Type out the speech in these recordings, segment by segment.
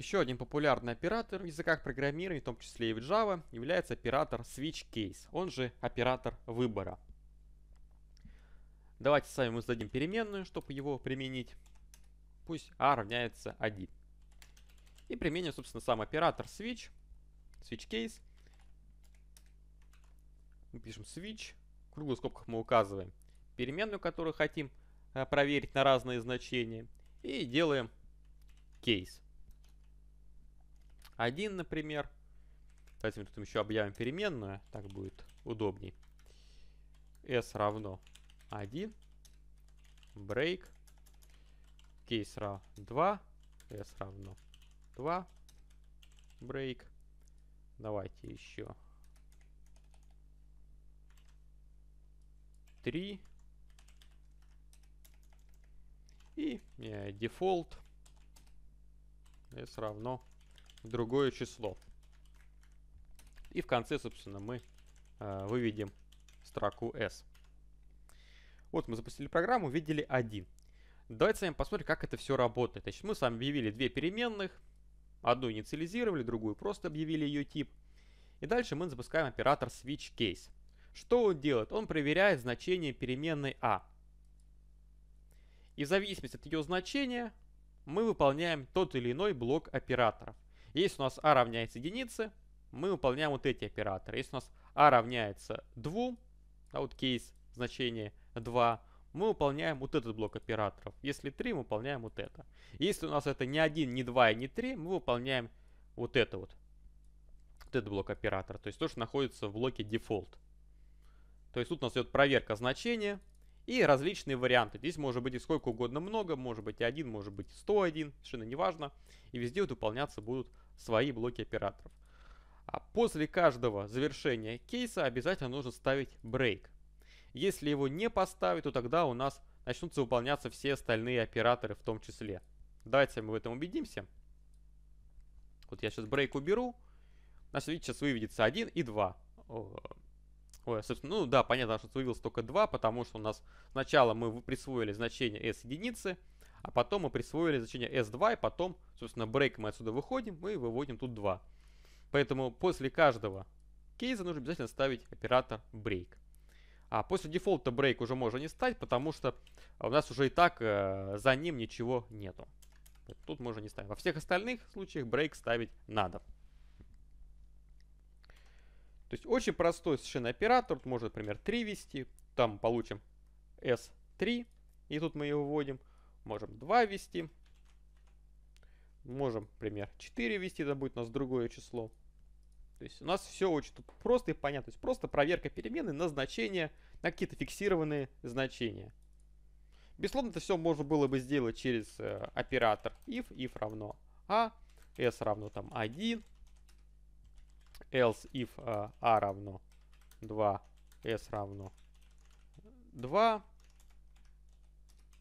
Еще один популярный оператор в языках программирования, в том числе и в Java, является оператор switch case, он же оператор выбора. Давайте с вами мы зададим переменную, чтобы его применить. Пусть a а равняется 1. И применим, собственно, сам оператор switch, switch case. Мы пишем switch, в круглых скобках мы указываем переменную, которую хотим э, проверить на разные значения. И делаем case. 1, например. Давайте мы тут еще объявим переменную, так будет удобней. s равно 1, break, кейс равно 2, s равно 2, break. Давайте еще 3. И э, дефолт s равно другое число. И в конце, собственно, мы э, выведем строку S. Вот мы запустили программу, видели 1. Давайте с вами посмотрим, как это все работает. Значит, мы с вами объявили две переменных. Одну инициализировали, другую просто объявили ее тип. И дальше мы запускаем оператор switch case. Что он делает? Он проверяет значение переменной a. «А». И в зависимости от ее значения мы выполняем тот или иной блок операторов. Если у нас а равняется единице, мы выполняем вот эти операторы. Если у нас а равняется 2, а вот кейс значение 2, мы выполняем вот этот блок операторов. Если 3, мы выполняем вот это. Если у нас это не 1, не 2 и не 3, мы выполняем вот это вот. Вот этот блок оператора. То есть то, что находится в блоке дефолт. То есть тут у нас идет проверка значения и различные варианты. Здесь может быть и сколько угодно много, может быть и один, может быть и 101, совершенно неважно. И везде вот выполняться будут свои блоки операторов. А после каждого завершения кейса обязательно нужно ставить брейк. Если его не поставить, то тогда у нас начнутся выполняться все остальные операторы в том числе. Давайте мы в этом убедимся. Вот я сейчас брейк уберу. Значит, видите, сейчас выведется 1 и 2. Ой, а, собственно, ну да, понятно, что появилось только 2, потому что у нас сначала мы присвоили значение s единицы, а потом мы присвоили значение s2, и потом, собственно, break мы отсюда выходим мы выводим тут 2. Поэтому после каждого кейса нужно обязательно ставить оператор break. А после дефолта break уже можно не ставить, потому что у нас уже и так э, за ним ничего нету. Тут можно не ставить. Во всех остальных случаях break ставить надо. То есть очень простой совершенно оператор. Тут можно, например, 3 ввести. Там получим S3. И тут мы его вводим. Можем 2 ввести. Можем, например, 4 ввести. Это будет у нас другое число. То есть у нас все очень тут просто и понятно. То есть просто проверка перемены на значения, на какие-то фиксированные значения. Безусловно, это все можно было бы сделать через э, оператор if, if равно a, s равно там 1, else if a а, а равно 2, s равно 2,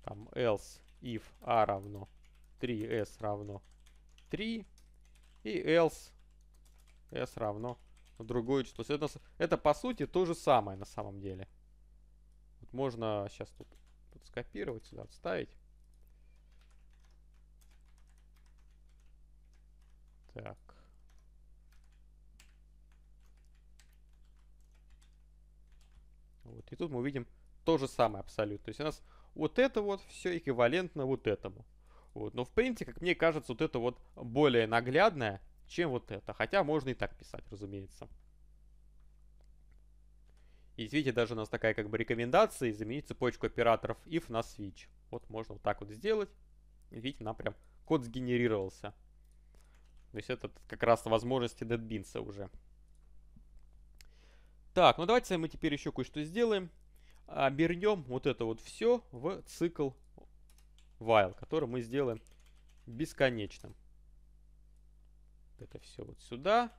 там else if a а равно 3, s равно 3 и else s равно другое число. То есть это, это по сути то же самое на самом деле. Вот можно сейчас тут, тут скопировать, сюда вставить. Так. И тут мы увидим то же самое абсолютно. То есть у нас вот это вот все эквивалентно вот этому. Вот. Но в принципе, как мне кажется, вот это вот более наглядное, чем вот это. Хотя можно и так писать, разумеется. И видите, даже у нас такая как бы рекомендация заменить цепочку операторов if на switch. Вот можно вот так вот сделать. видите, нам прям код сгенерировался. То есть это как раз возможности NetBeans уже. Так, ну давайте мы теперь еще кое-что сделаем. Обернем вот это вот все в цикл while, который мы сделаем бесконечным. Это все вот сюда.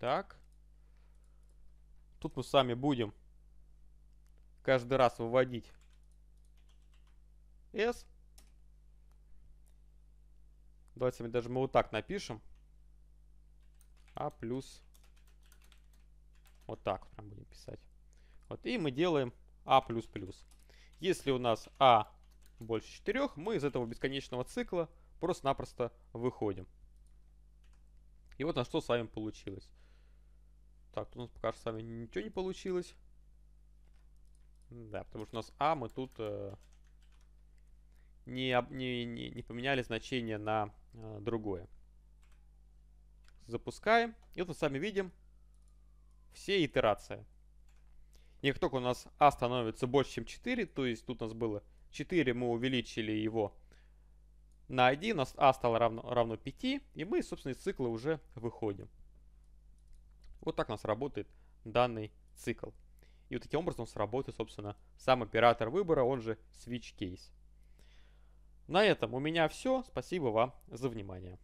Так. Тут мы сами будем каждый раз выводить s. Давайте мы даже мы вот так напишем. А плюс вот так вот прям будем писать. Вот, и мы делаем А++. Если у нас А больше 4, мы из этого бесконечного цикла просто-напросто выходим. И вот на что с вами получилось. Так, тут у нас пока что с вами ничего не получилось. Да, потому что у нас А мы тут э, не, не, не, поменяли значение на э, другое. Запускаем. И вот мы с вами видим, все итерации. И как только у нас а становится больше, чем 4, то есть тут у нас было 4, мы увеличили его на 1, у нас а стало равно, равно 5, и мы, собственно, из цикла уже выходим. Вот так у нас работает данный цикл. И вот таким образом у собственно, сам оператор выбора, он же switch case. На этом у меня все. Спасибо вам за внимание.